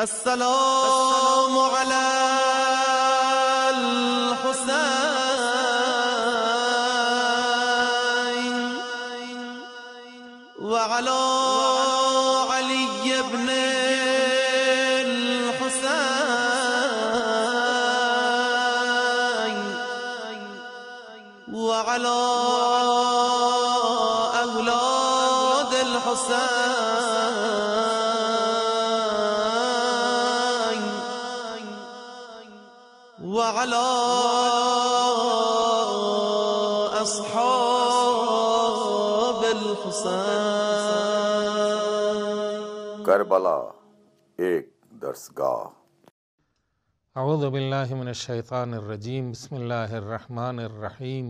السلام على الحسين وعلى علی اصحاب کربلا ایک درسگاہ اعوذ باللہ من الشیطان الرجیم بسم اللہ الرحمن الرحیم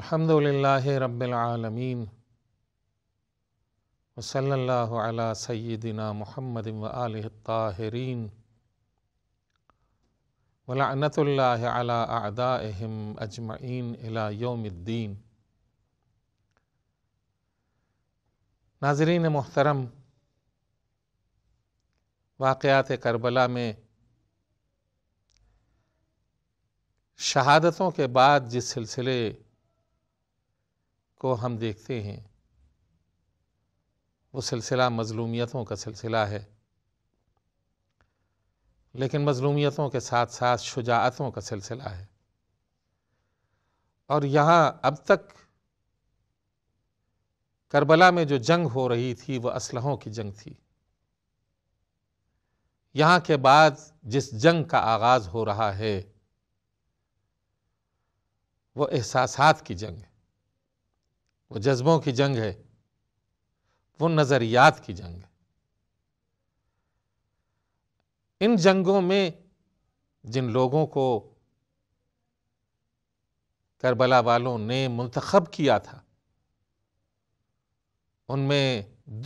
الحمد للہ رب العالمین وصلی اللہ علی سیدنا محمد و آلہ الطاہرین ولاءنت اللہ علی اعدائہم اجمعین الى یوم الدین ناظرین محترم واقعات کربلا میں شہادتوں کے بعد جس سلسلے کو ہم دیکھتے ہیں وہ سلسلہ مظلومیتوں کا سلسلہ ہے لیکن مظلومیتوں کے ساتھ ساتھ شجاعتوں کا سلسلہ ہے اور یہاں اب تک کربلا میں جو جنگ ہو رہی تھی وہ اسلحوں کی جنگ تھی یہاں کے بعد جس جنگ کا آغاز ہو رہا ہے وہ احساسات کی جنگ ہے وہ جذبوں کی جنگ ہے وہ نظریات کی جنگ ہے ان جنگوں میں جن لوگوں کو کربلا والوں نے منتخب کیا تھا ان میں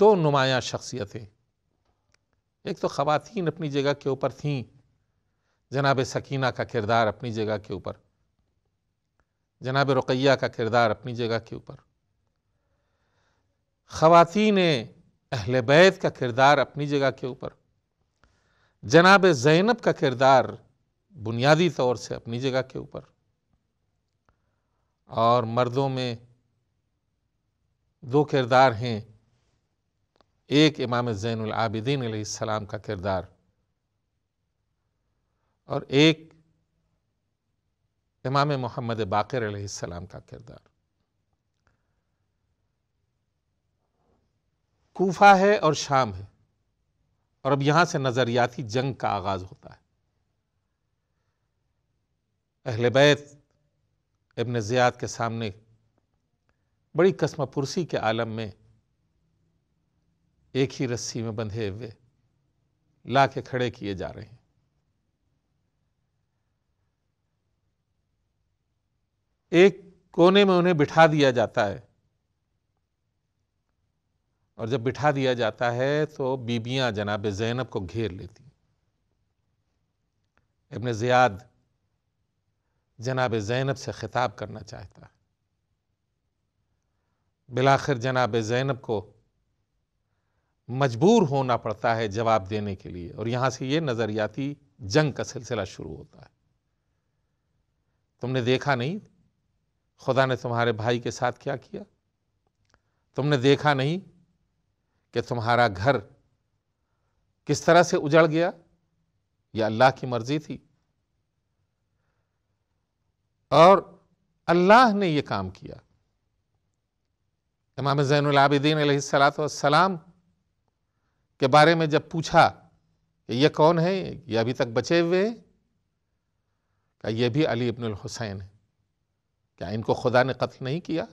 دو نمایاں شخصیتیں ایک تو خواتین اپنی جگہ کے اوپر تھیں جناب سکینہ کا کردار اپنی جگہ کے اوپر جناب رقیہ کا کردار اپنی جگہ کے اوپر خواتین اہل بیت کا کردار اپنی جگہ کے اوپر جناب زینب کا کردار بنیادی طور سے اپنی جگہ کے اوپر اور مردوں میں دو کردار ہیں ایک امام زین العابدین علیہ السلام کا کردار اور ایک امام محمد باقر علیہ السلام کا کردار کوفہ ہے اور شام ہے اور اب یہاں سے نظریاتی جنگ کا آغاز ہوتا ہے اہل بیت ابن زیاد کے سامنے بڑی قسم پرسی کے عالم میں ایک ہی رسی میں بندھے ہوئے لا کے کھڑے کیے جا رہے ہیں ایک کونے میں انہیں بٹھا دیا جاتا ہے اور جب بٹھا دیا جاتا ہے تو بیبیاں جناب زینب کو گھیر لیتی ابن زیاد جناب زینب سے خطاب کرنا چاہتا ہے بلاخر جناب زینب کو مجبور ہونا پڑتا ہے جواب دینے کے لیے اور یہاں سے یہ نظریاتی جنگ کا سلسلہ شروع ہوتا ہے تم نے دیکھا نہیں خدا نے تمہارے بھائی کے ساتھ کیا کیا تم نے دیکھا نہیں کہ تمہارا گھر کس طرح سے اجڑ گیا یہ اللہ کی مرضی تھی اور اللہ نے یہ کام کیا امام زین العابدین علیہ السلاۃ کے بارے میں جب پوچھا کہ یہ کون ہے یہ ابھی تک بچے ہوئے ہیں یہ بھی علی ابن الحسین ہے کیا ان کو خدا نے قتل نہیں کیا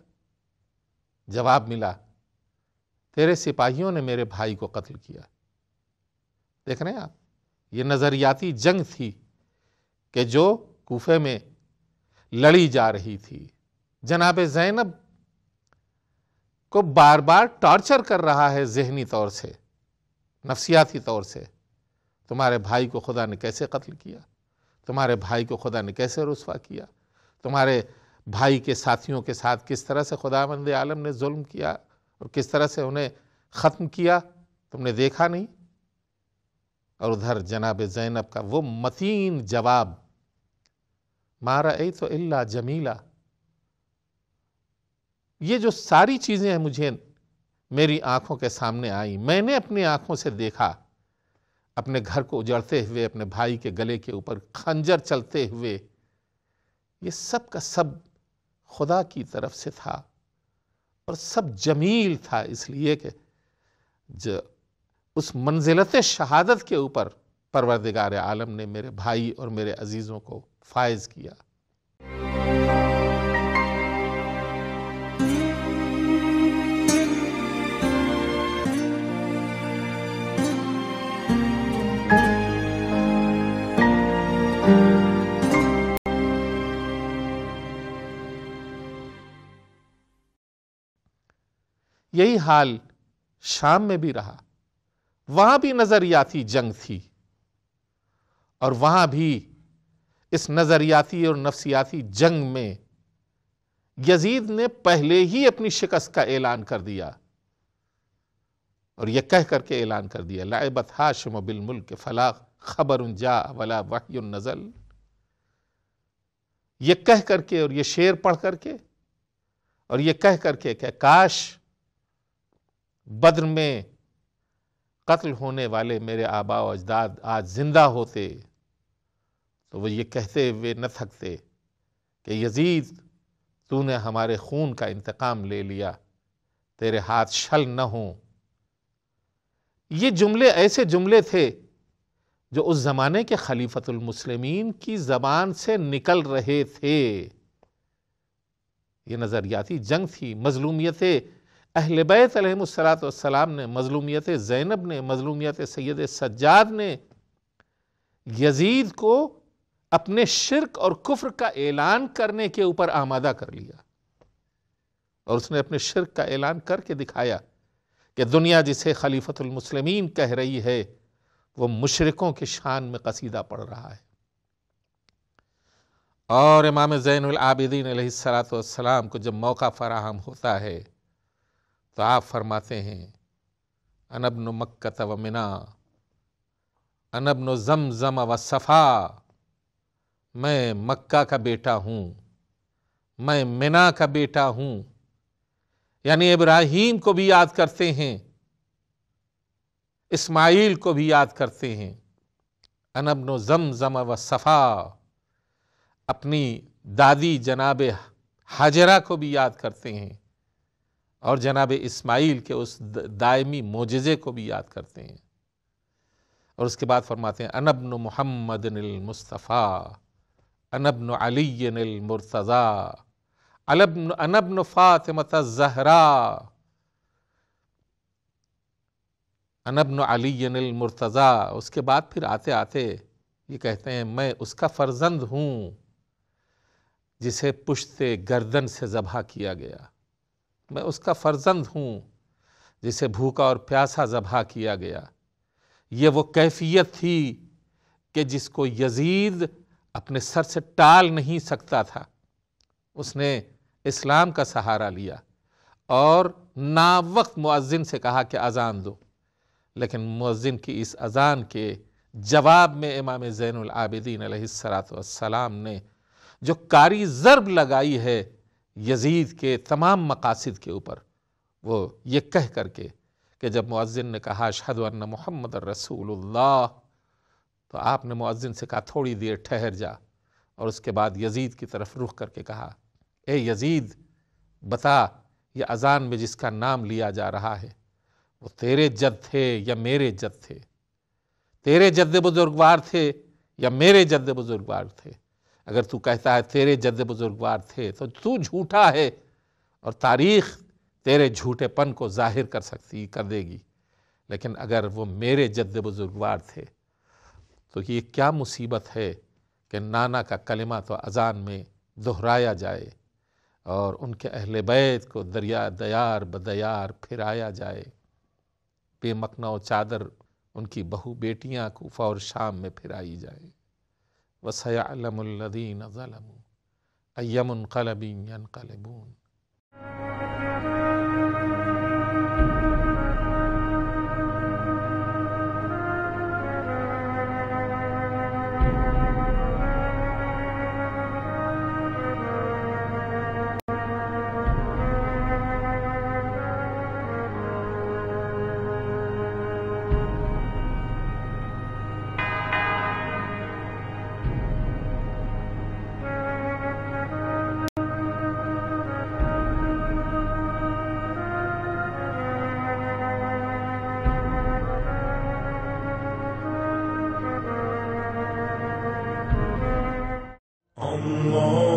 جواب ملا تیرے سپاہیوں نے میرے بھائی کو قتل کیا دیکھ رہے ہیں آپ یہ نظریاتی جنگ تھی کہ جو کوفے میں لڑی جا رہی تھی جناب زینب کو بار بار ٹارچر کر رہا ہے ذہنی طور سے نفسیاتی طور سے تمہارے بھائی کو خدا نے کیسے قتل کیا تمہارے بھائی کو خدا نے کیسے رسوا کیا تمہارے بھائی کے ساتھیوں کے ساتھ کس طرح سے خدا مند عالم نے ظلم کیا اور کس طرح سے انہیں ختم کیا تم نے دیکھا نہیں اور ادھر جناب زینب کا وہ متین جواب مارا اے تو اللہ جمیلا یہ جو ساری چیزیں ہیں مجھے میری آنکھوں کے سامنے آئیں میں نے اپنی آنکھوں سے دیکھا اپنے گھر کو اجڑتے ہوئے اپنے بھائی کے گلے کے اوپر خنجر چلتے ہوئے یہ سب کا سب خدا کی طرف سے تھا اور سب جمیل تھا اس لیے کہ جو اس منزلت شہادت کے اوپر پروردگار عالم نے میرے بھائی اور میرے عزیزوں کو فائز کیا یہی حال شام میں بھی رہا وہاں بھی نظریاتی جنگ تھی اور وہاں بھی اس نظریاتی اور نفسیاتی جنگ میں یزید نے پہلے ہی اپنی شکست کا اعلان کر دیا اور یہ کہہ کر کے اعلان کر دیا بالملک فلا خبر جا ولا خبر النزل یہ کہہ کر کے اور یہ شیر پڑھ کر کے اور یہ کہہ کر کے کہ کاش بدر میں قتل ہونے والے میرے آبا و اجداد آج زندہ ہوتے تو وہ یہ کہتے ہوئے نہ تھکتے کہ یزید تو نے ہمارے خون کا انتقام لے لیا تیرے ہاتھ شل نہ ہوں یہ جملے ایسے جملے تھے جو اس زمانے کے خلیفت المسلمین کی زبان سے نکل رہے تھے یہ نظریاتی جنگ تھی مظلومیتیں بیت علیہ السلام نے مظلومیت زینب نے مظلومیت سید سجاد نے یزید کو اپنے شرک اور کفر کا اعلان کرنے کے اوپر آمادہ کر لیا اور اس نے اپنے شرک کا اعلان کر کے دکھایا کہ دنیا جسے خلیفت المسلمین کہہ رہی ہے وہ مشرقوں کی شان میں قصیدہ پڑھ رہا ہے اور امام زین العابدین علیہ السلاۃ والسلام کو جب موقع فراہم ہوتا ہے تو آپ فرماتے ہیں انبن و منا انبن ن و و صفا میں مکہ کا بیٹا ہوں میں منا کا بیٹا ہوں یعنی ابراہیم کو بھی یاد کرتے ہیں اسماعیل کو بھی یاد کرتے ہیں انبن و ضم و صفا اپنی دادی جناب حاجرہ کو بھی یاد کرتے ہیں اور جناب اسماعیل کے اس دائمی موجزے کو بھی یاد کرتے ہیں اور اس کے بعد فرماتے ہیں انبن محمد علی انبن ان ابن نفاط مت ان انبن علی نلمرتضضیٰ اس کے بعد پھر آتے آتے یہ کہتے ہیں میں اس کا فرزند ہوں جسے پشت گردن سے ذبح کیا گیا میں اس کا فرزند ہوں جسے بھوکا اور پیاسا ذبح کیا گیا یہ وہ کیفیت تھی کہ جس کو یزید اپنے سر سے ٹال نہیں سکتا تھا اس نے اسلام کا سہارا لیا اور نا وقت معازن سے کہا کہ اذان دو لیکن معزن کی اس اذان کے جواب میں امام زین العابدین علیہ السلاۃ والسلام نے جو کاری ضرب لگائی ہے یزید کے تمام مقاصد کے اوپر وہ یہ کہہ کر کے کہ جب معزن نے کہا اشہدو ان محمد الرسول اللہ تو آپ نے معزن سے کہا تھوڑی دیر ٹھہر جا اور اس کے بعد یزید کی طرف رخ کر کے کہا اے یزید بتا یہ اذان میں جس کا نام لیا جا رہا ہے وہ تیرے جد تھے یا میرے جد تھے تیرے جد بزرگوار تھے یا میرے جد بزرگوار تھے اگر تو کہتا ہے تیرے جد بزرگوار تھے تو تو جھوٹا ہے اور تاریخ تیرے جھوٹے پن کو ظاہر کر سکتی کر دے گی لیکن اگر وہ میرے جد بزرگوار تھے تو یہ کیا مصیبت ہے کہ نانا کا کلمہ تو اذان میں دہرایا جائے اور ان کے اہل بیت کو دریا دیار بدیار پھرایا جائے بے و چادر ان کی بہو بیٹیاں کو فور شام میں پھرائی جائیں وسيعلم الذين ظلموا أي منقلب ينقلبون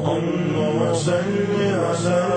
اللهم صل وسلم